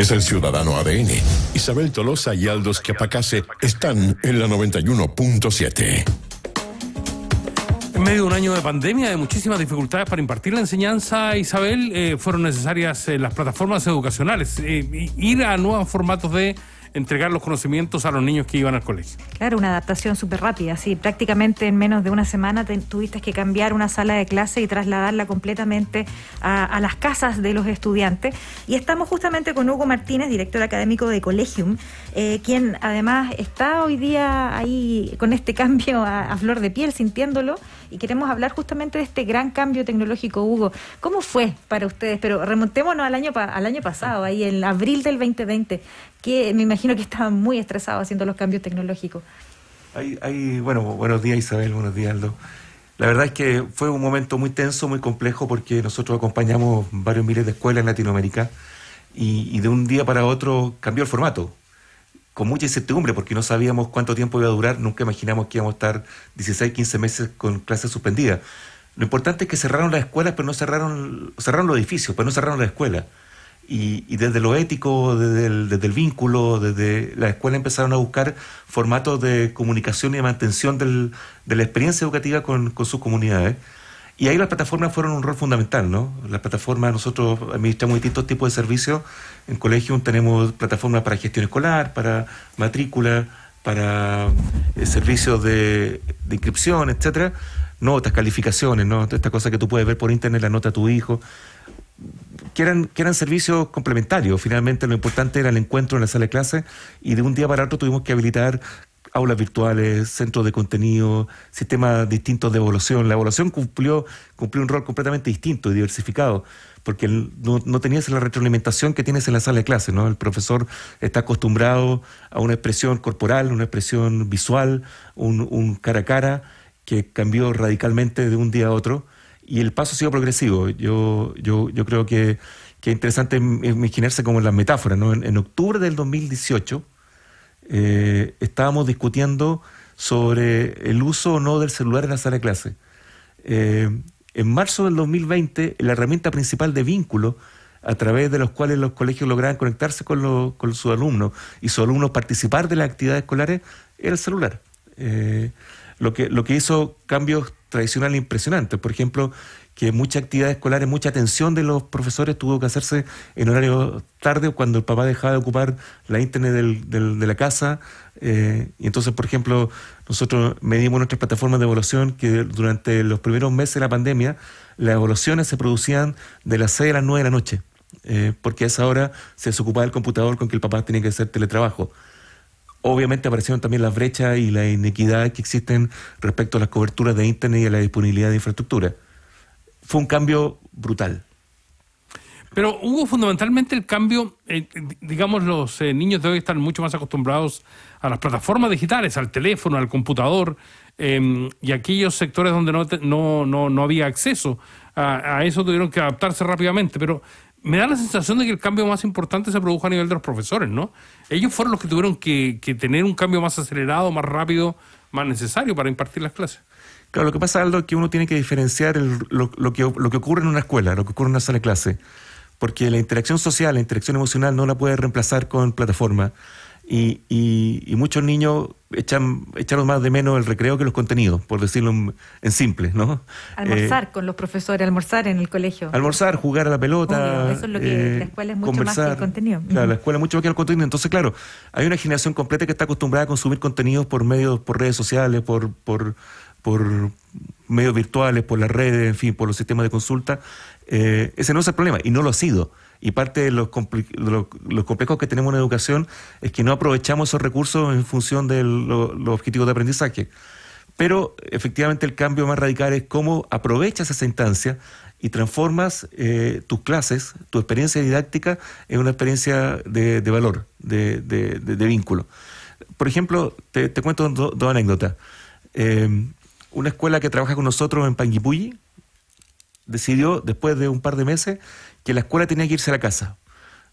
Es el ciudadano ADN. Isabel Tolosa y Aldos Capacase están en la 91.7. En medio de un año de pandemia, de muchísimas dificultades para impartir la enseñanza, Isabel, eh, fueron necesarias eh, las plataformas educacionales, eh, ir a nuevos formatos de entregar los conocimientos a los niños que iban al colegio. Claro, una adaptación súper rápida, sí. Prácticamente en menos de una semana tuviste que cambiar una sala de clase y trasladarla completamente a, las casas de los estudiantes. Y estamos justamente con Hugo Martínez, director académico de Colegium... Eh, quien además está hoy día ahí con este cambio a, flor de piel, sintiéndolo, y queremos hablar justamente de este gran cambio tecnológico, Hugo. ¿Cómo fue para ustedes? Pero remontémonos al año, al año pasado, ahí en abril del 2020 que me imagino que estaban muy estresados haciendo los cambios tecnológicos. bueno, buenos días Isabel, buenos días Aldo. La verdad es que fue un momento muy tenso, muy complejo, porque nosotros acompañamos varios miles de escuelas en Latinoamérica y, de un día para otro cambió el formato, con mucha incertidumbre, porque no sabíamos cuánto tiempo iba a durar, nunca imaginamos que íbamos a estar 16, 15 meses con clases suspendidas. Lo importante es que cerraron las escuelas, pero no cerraron, cerraron los edificios, pero no cerraron las escuelas. Y, desde lo ético, desde el, vínculo, desde la escuela empezaron a buscar formatos de comunicación y de mantención del, de la experiencia educativa con, sus comunidades. Y ahí las plataformas fueron un rol fundamental, ¿no? Las plataformas, nosotros administramos distintos tipos de servicios. En colegio tenemos plataformas para gestión escolar, para matrícula, para eh, servicios de, inscripción, etcétera. Notas, calificaciones, ¿no? Esta cosa que tú puedes ver por internet, la nota de tu hijo que eran, servicios complementarios. Finalmente lo importante era el encuentro en la sala de clase y de un día para otro tuvimos que habilitar aulas virtuales, centros de contenido, sistemas distintos de evaluación. La evaluación cumplió, un rol completamente distinto y diversificado, porque no, tenías la retroalimentación que tienes en la sala de clase. ¿no? El profesor está acostumbrado a una expresión corporal, una expresión visual, un cara a cara, que cambió radicalmente de un día a otro y el paso ha sido progresivo. Yo, yo, creo que, es interesante imaginarse como en las metáforas. En, octubre del 2018 eh, estábamos discutiendo sobre el uso o no del celular en la sala de clase. Eh, en marzo del 2020, la herramienta principal de vínculo a través de los cuales los colegios lograban conectarse con, sus alumnos y sus alumnos participar de las actividades escolares era el celular. Eh, lo, que, lo que hizo cambios tradicional e impresionante. Por ejemplo, que mucha actividad escolar, mucha atención de los profesores tuvo que hacerse en horario tarde cuando el papá dejaba de ocupar la internet del, de la casa. Eh, y entonces, por ejemplo, nosotros medimos nuestras plataformas de evaluación que durante los primeros meses de la pandemia las evaluaciones se producían de las 6 a las 9 de la noche, eh, porque a esa hora se desocupaba el computador con que el papá tenía que hacer teletrabajo. Obviamente aparecieron también las brechas y la inequidad que existen respecto a las coberturas de Internet y a la disponibilidad de infraestructura. Fue un cambio brutal. Pero hubo fundamentalmente el cambio, eh, digamos, los eh, niños de hoy están mucho más acostumbrados a las plataformas digitales, al teléfono, al computador, em, y aquellos sectores donde no, no, había acceso a, a, eso tuvieron que adaptarse rápidamente. Pero me da la sensación de que el cambio más importante se produjo a nivel de los profesores, ¿no? Ellos fueron los que tuvieron que, tener un cambio más acelerado, más rápido, más necesario para impartir las clases. Claro, lo que pasa, Aldo, es que uno tiene que diferenciar lo, que, lo que ocurre en una escuela, lo que ocurre en una sala de clase, porque la interacción social, la interacción emocional no la puede reemplazar con plataforma y, muchos niños echan, echaron más de menos el recreo que los contenidos, por decirlo en, simple, ¿no? Almorzar eh, con los profesores, almorzar en el colegio. Almorzar, jugar a la pelota. eso es lo que la eh, escuela es mucho más que el contenido. Claro, la escuela es mucho más que el contenido. Entonces, claro, hay una generación completa que está acostumbrada a consumir contenidos por medios, por redes sociales, por, por, medios virtuales, por las redes, en fin, por los sistemas de consulta. Eh, ese no es el problema y no lo ha sido. Y parte de los, complejos que tenemos en educación es que no aprovechamos esos recursos en función de los objetivos de aprendizaje. Pero efectivamente el cambio más radical es cómo aprovechas esa instancia y transformas eh, tus clases, tu experiencia didáctica, en una experiencia de, valor, de, vínculo. Por ejemplo, te, cuento dos anécdotas. Em, una escuela que trabaja con nosotros en Panguipulli decidió, después de un par de meses, que la escuela tenía que irse a la casa.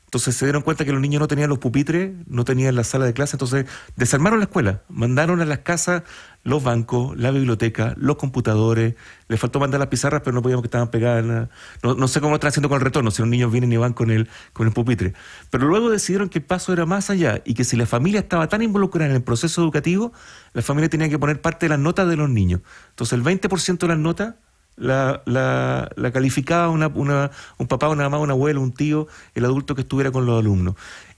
Entonces se dieron cuenta que los niños no tenían los pupitres, no tenían la sala de clase, entonces desarmaron la escuela, mandaron a las casas los bancos, la biblioteca, los computadores, les faltó mandar las pizarras, pero no podíamos que estaban pegadas. No, sé cómo lo están haciendo con el retorno, si los niños vienen y van con el, con el pupitre. Pero luego decidieron que el paso era más allá y que si la familia estaba tan involucrada en el proceso educativo, la familia tenía que poner parte de las notas de los niños. Entonces el 20% de las notas la, la, calificaba un papá, una mamá, un abuelo, un tío, el adulto que estuviera con los alumnos.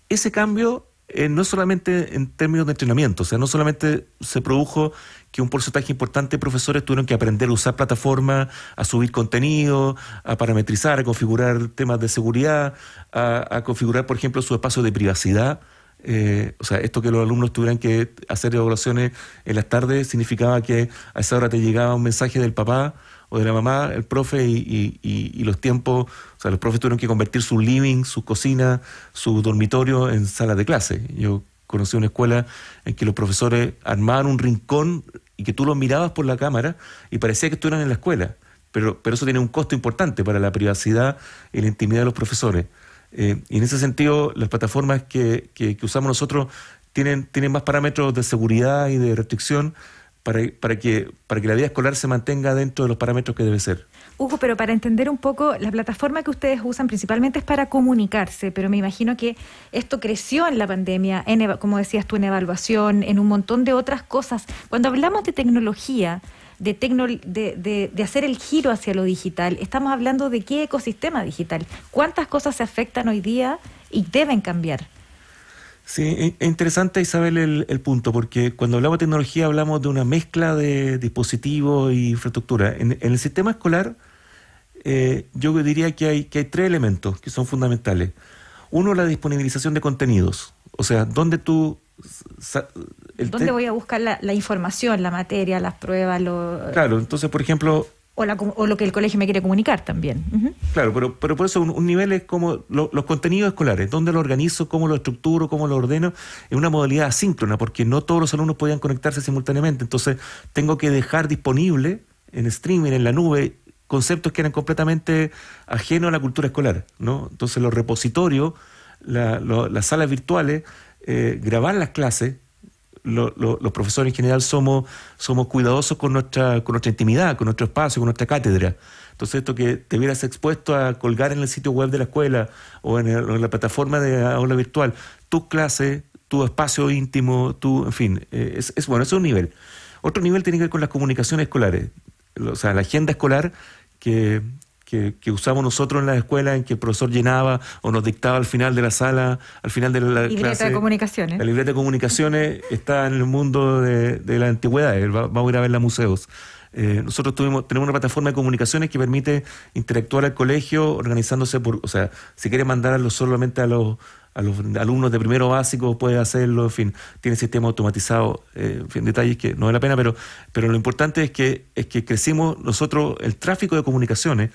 Ese cambio eh, no solamente en términos de entrenamiento, o sea, no solamente se produjo que un porcentaje importante de profesores tuvieron que aprender a usar plataformas, a subir contenido, a parametrizar, a configurar temas de seguridad, a, configurar, por ejemplo, su espacio de privacidad. Eh, o sea, esto que los alumnos tuvieran que hacer evaluaciones en las tardes significaba que a esa hora te llegaba un mensaje del papá o de la mamá, el profe y, los tiempos, o sea, los profes tuvieron que convertir su living, su cocina, su dormitorio en sala de clase. Yo conocí una escuela en que los profesores armaban un rincón y que tú los mirabas por la cámara y parecía que estuvieran en la escuela. Pero, pero eso tiene un costo importante para la privacidad y la intimidad de los profesores. Eh, y en ese sentido, las plataformas que, que, que usamos nosotros tienen, tienen más parámetros de seguridad y de restricción para, para, que, para que la vida escolar se mantenga dentro de los parámetros que debe ser. Hugo, pero para entender un poco, la plataforma que ustedes usan principalmente es para comunicarse, pero me imagino que esto creció en la pandemia, como decías tú, en evaluación, en un montón de otras cosas. Cuando hablamos de tecnología, de, de, hacer el giro hacia lo digital, estamos hablando de qué ecosistema digital, cuántas cosas se afectan hoy día y deben cambiar. Sí, es e interesante Isabel el, punto, porque cuando hablamos de tecnología hablamos de una mezcla de dispositivos e infraestructura. En, el sistema escolar eh, yo diría que hay, que hay tres elementos que son fundamentales. Uno, la disponibilización de contenidos, o sea, dónde tú... ¿Dónde voy a buscar la, información, la materia, las pruebas? Lo... Claro, entonces, por ejemplo, o, lo que el colegio me quiere comunicar también. Claro, pero, por eso un, nivel es como los contenidos escolares, dónde lo organizo, cómo lo estructuro, cómo lo ordeno, en una modalidad asíncrona, porque no todos los alumnos podían conectarse simultáneamente. Entonces, tengo que dejar disponible en streaming, en la nube, conceptos que eran completamente ajenos a la cultura escolar. ¿no? Entonces, los repositorios, las salas virtuales, eh, grabar las clases los profesores en general somos, somos cuidadosos con nuestra, con nuestra intimidad, con nuestro espacio, con nuestra cátedra. Entonces esto que te hubieras expuesto a colgar en el sitio web de la escuela o en, la plataforma de aula virtual tu clase, tu espacio íntimo, tu, en fin, eh, es, bueno, es un nivel. Otro nivel tiene que ver con las comunicaciones escolares, o sea, la agenda escolar que, que, usamos nosotros en las escuelas, en que el profesor llenaba o nos dictaba al final de la sala, al final de la libreta de comunicaciones. La libreta de comunicaciones está en el mundo de, la antigüedad, eh, vamos a ir a verla a museos. Eh, nosotros tuvimos, tenemos una plataforma de comunicaciones que permite interactuar al colegio organizándose por, o sea, si quiere mandarlo solamente a los, a los alumnos de primero básico, puede hacerlo, en fin, tiene sistema automatizado, eh, en fin, detalles que no vale la pena, pero, pero lo importante es que, es que crecimos nosotros el tráfico de comunicaciones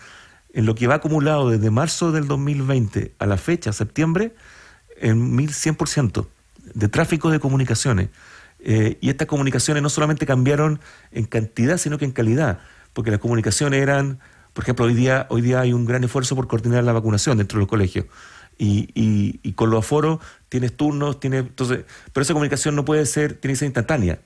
en lo que va acumulado desde marzo del 2020 a la fecha, septiembre, en 1100% de tráfico de comunicaciones. Eh, y estas comunicaciones no solamente cambiaron en cantidad, sino que en calidad, porque las comunicaciones eran, por ejemplo, hoy día, hoy día hay un gran esfuerzo por coordinar la vacunación dentro de los colegios. Y, y con los aforos tienes turnos, tienes. Entonces, pero esa comunicación no puede ser, tiene que ser instantánea.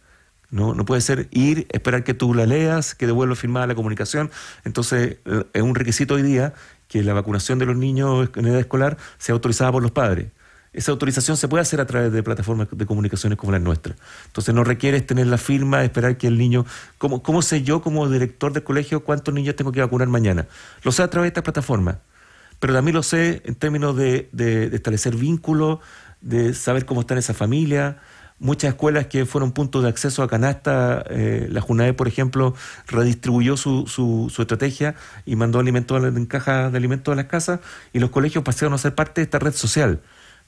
No, no puede ser ir, esperar que tú la leas, que devuelva firmada la comunicación. Entonces, eh, es un requisito hoy día que la vacunación de los niños en edad escolar sea autorizada por los padres. Esa autorización se puede hacer a través de plataformas de comunicaciones como la nuestra Entonces no requieres tener la firma, esperar que el niño... ¿Cómo, sé yo como director del colegio cuántos niños tengo que vacunar mañana? Lo sé a través de esta plataforma pero también lo sé en términos de, de, de establecer vínculos, de saber cómo están esa familia muchas escuelas que fueron puntos de acceso a canasta. Eh, la Junae, por ejemplo, redistribuyó su, su, estrategia y mandó alimentos en cajas de alimentos a las casas y los colegios pasaron a ser parte de esta red social.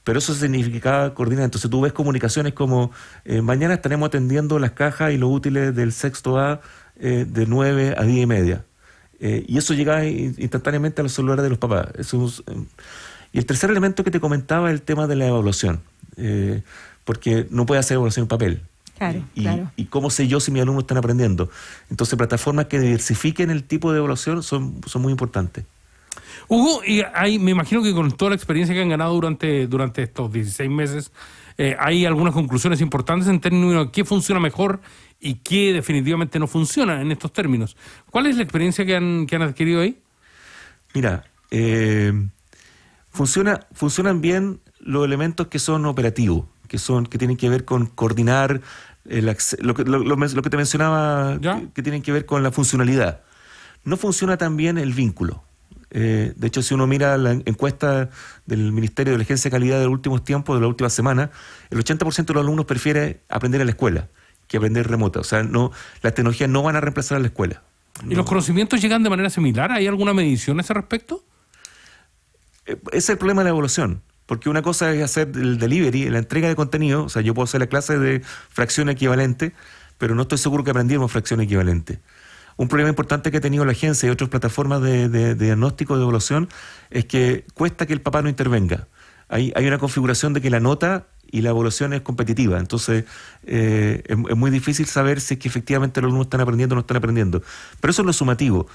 Pero eso significaba coordinar. Entonces tú ves comunicaciones como eh, mañana estaremos atendiendo las cajas y los útiles del sexto A eh, de 9 a 10 y media. y eso llegaba instantáneamente a los celulares de los papás. y el tercer elemento que te comentaba es el tema de la evaluación porque no puede hacer evaluación en papel. Claro, y, cómo sé yo si mis alumnos están aprendiendo. Entonces, plataformas que diversifiquen el tipo de evaluación son, muy importantes. Hugo, y me imagino que con toda la experiencia que han ganado durante, durante estos 16 meses, eh, hay algunas conclusiones importantes en términos de qué funciona mejor y qué definitivamente no funciona en estos términos. ¿Cuál es la experiencia que han, adquirido ahí? Mira, eh, funciona, funcionan bien los elementos que son operativos que, son, que tienen que ver con coordinar lo, que, te mencionaba, que, tienen que ver con la funcionalidad. No funciona tan bien el vínculo. Eh, de hecho, si uno mira la encuesta del Ministerio de la y de Calidad de los últimos tiempos, de la última semana, el 80% de los alumnos prefiere aprender en la escuela que aprender remota. O sea, no, las tecnologías no van a reemplazar a la escuela. ¿Y los conocimientos llegan de manera similar? ¿Hay alguna medición a ese respecto? Eh, es el problema de la evolución. Porque una cosa es hacer el delivery, la entrega de contenido, o sea, yo puedo hacer la clase de fracción equivalente, pero no estoy seguro que aprendimos fracción equivalente. Un problema importante que ha tenido la agencia y otras plataformas de, diagnóstico, de evaluación, es que cuesta que el papá no intervenga. Hay, hay una configuración de que la nota y la evaluación es competitiva. Entonces, eh, es, muy difícil saber si es que efectivamente los alumnos están aprendiendo o no están aprendiendo. Pero eso es lo sumativo.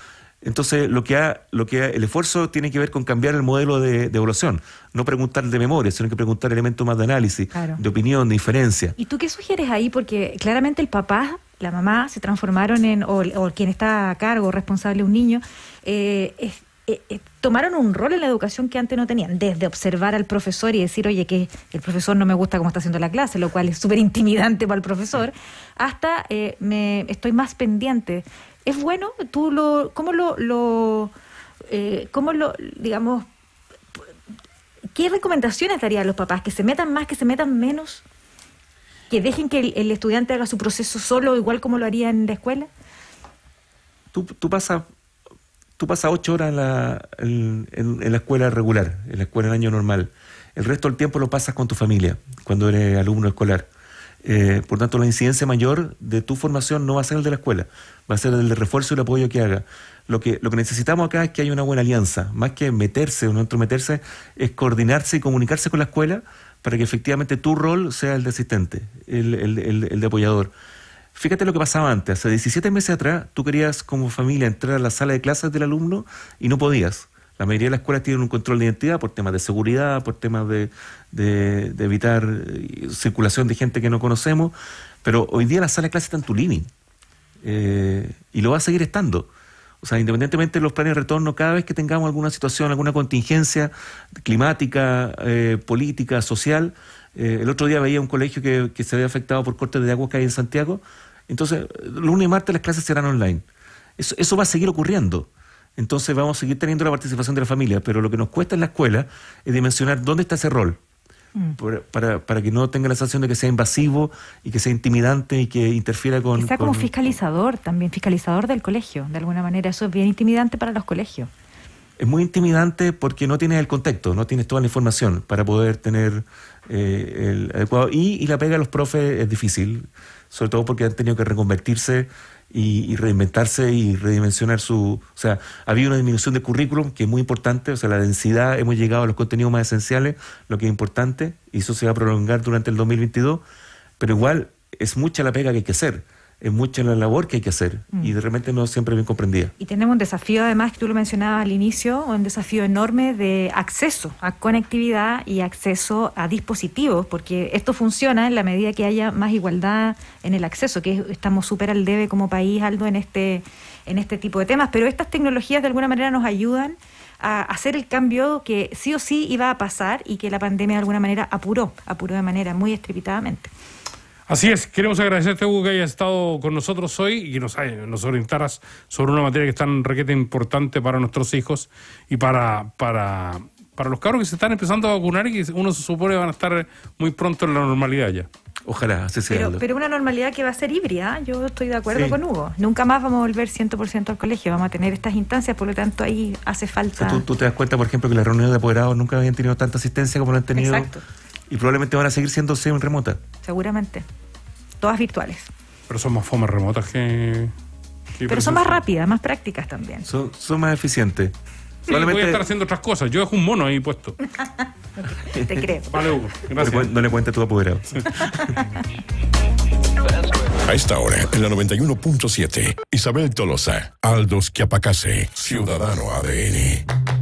Entonces, lo que el esfuerzo tiene que ver con cambiar el modelo de, evaluación. No preguntar de memoria, sino que preguntar elementos más de análisis, de opinión, de diferencia. ¿Y tú qué sugieres ahí? Porque claramente el papá, la mamá, se transformaron en, o, quien está a cargo, responsable, un niño, eh, eh, eh, tomaron un rol en la educación que antes no tenían, desde observar al profesor y decir, oye, que el profesor no me gusta cómo está haciendo la clase, lo cual es súper intimidante para el profesor, hasta me estoy más pendiente ¿Es bueno? ¿Tú lo, cómo lo, lo eh, lo, digamos, qué recomendaciones daría a los papás? ¿Que se metan más, que se metan menos? ¿Que dejen que el, estudiante haga su proceso solo, igual como lo haría en la escuela? Tú, tú pasas tú pasas ocho horas en la, en la, escuela regular, en la escuela en año normal. El resto del tiempo lo pasas con tu familia, cuando eres alumno escolar. Eh, por tanto, la incidencia mayor de tu formación no va a ser el de la escuela, va a ser el de refuerzo y el apoyo que haga. Lo que, lo que necesitamos acá es que haya una buena alianza. Más que meterse o no entrometerse, es coordinarse y comunicarse con la escuela para que efectivamente tu rol sea el de asistente, el, el, el, el de apoyador. Fíjate lo que pasaba antes. Hace 17 meses atrás, tú querías como familia entrar a la sala de clases del alumno y no podías la mayoría de las escuelas tienen un control de identidad por temas de seguridad, por temas de, evitar eh, circulación de gente que no conocemos, pero hoy día la sala de clases está en tu living eh, y lo va a seguir estando. O sea, independientemente de los planes de retorno, cada vez que tengamos alguna situación, alguna contingencia climática, eh, política, social, el otro día veía un colegio que, se había afectado por cortes de agua que hay en Santiago, entonces lunes y martes las clases serán online. eso va a seguir ocurriendo. Entonces vamos a seguir teniendo la participación de la familia, pero lo que nos cuesta en la escuela es dimensionar dónde está ese rol. Mm. para, que no tenga la sensación de que sea invasivo y que sea intimidante y que interfiera con... sea como fiscalizador también, fiscalizador del colegio, de alguna manera. Eso es bien intimidante para los colegios. Es muy intimidante porque no tienes el contexto, no tienes toda la información para poder tener eh, el adecuado... Y, y la pega a los profes es difícil, sobre todo porque han tenido que reconvertirse y, reinventarse y redimensionar su... O sea, había una disminución de currículum que es muy importante, o sea, la densidad, hemos llegado a los contenidos más esenciales, lo que es importante, y eso se va a prolongar durante el 2022, pero igual es mucha la pega que hay que hacer es mucha la labor que hay que hacer mm. y de repente no siempre bien comprendida. Y tenemos un desafío además, que tú lo mencionabas al inicio, un desafío enorme de acceso a conectividad y acceso a dispositivos, porque esto funciona en la medida que haya más igualdad en el acceso, que estamos súper al debe como país, Aldo, en este, en este tipo de temas, pero estas tecnologías de alguna manera nos ayudan a hacer el cambio que sí o sí iba a pasar y que la pandemia de alguna manera apuró, apuró de manera muy estrepitadamente. Así es, queremos agradecerte, Hugo, que haya estado con nosotros hoy y que nos, nos orientaras sobre una materia que es tan requete importante para nuestros hijos y para, para, para los cabros que se están empezando a vacunar y que uno se supone van a estar muy pronto en la normalidad ya. Ojalá así sea. Pero, una normalidad que va a ser híbrida, ¿ah? yo estoy de acuerdo con Hugo. Nunca más vamos a volver 100% al colegio, vamos a tener estas instancias, por lo tanto ahí hace falta. tú, te das cuenta, por ejemplo, que las reuniones de apoderados nunca habían tenido tanta asistencia como lo han tenido Exacto y probablemente van a seguir siendo semi remotas. Seguramente. Todas virtuales. Pero son más formas remotas que... Pero son más rápidas, más prácticas también. Son, más eficientes. Voy a estar haciendo otras cosas. Yo dejo un mono ahí puesto. te creo. Vale, Hugo. No le, cuentes tu apoderado. A esta hora, en la 91.7, Isabel Tolosa, Aldos Quiapacase, Ciudadano ADN.